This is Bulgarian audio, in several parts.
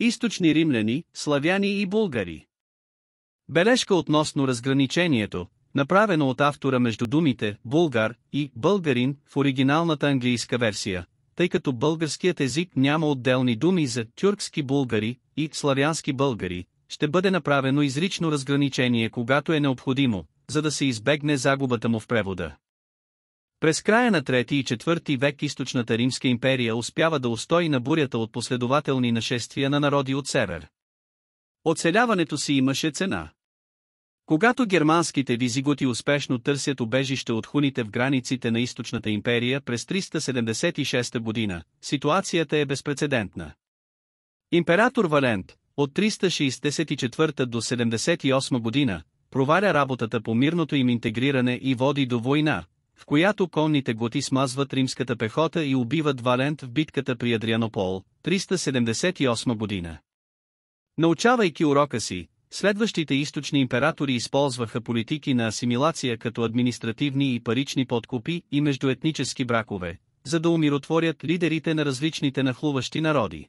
източни римляни, славяни и българи. Бележка относно разграничението, направено от автора между думите «българ» и «българин» в оригиналната английска версия, тъй като българският език няма отделни думи за тюркски българи и славянски българи, ще бъде направено изрично разграничение когато е необходимо, за да се избегне загубата му в превода. През края на 3 и 4 век източната Римска империя успява да устои на бурята от последователни нашествия на народи от север. Оцеляването си имаше цена. Когато германските визиготи успешно търсят убежище от хуните в границите на източната империя през 376 година, ситуацията е безпредседентна. Император Валент, от 364 до 78 година, проваля работата по мирното им интегриране и води до война, в която конните готи смазват римската пехота и убиват Валент в битката при Адрианопол, 378 година. Научавайки урока си, следващите източни императори използваха политики на асимилация като административни и парични подкупи и междуетнически бракове, за да умиротворят лидерите на различните нахлуващи народи.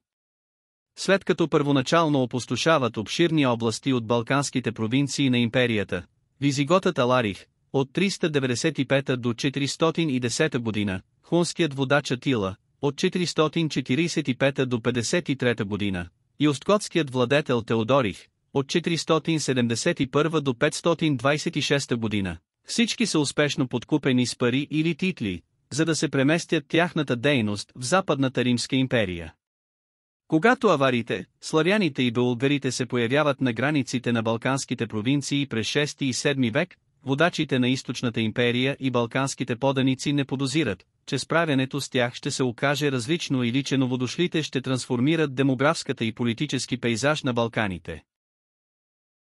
След като първоначално опустошават обширни области от балканските провинции на империята, визиготът Аларих, от 395 до 410 година, хунският водач Атила, от 445 до 53 година, и осткотският владетел Теодорих, от 471 до 526 година. Всички са успешно подкупени с пари или титли, за да се преместят тяхната дейност в Западната Римска империя. Когато аварите, славяните и българите се появяват на границите на балканските провинции през 6 и 7 век, водачите на Източната империя и балканските поданици не подозират, че справянето с тях ще се окаже различно или че новодошлите ще трансформират демографската и политически пейзаж на Балканите.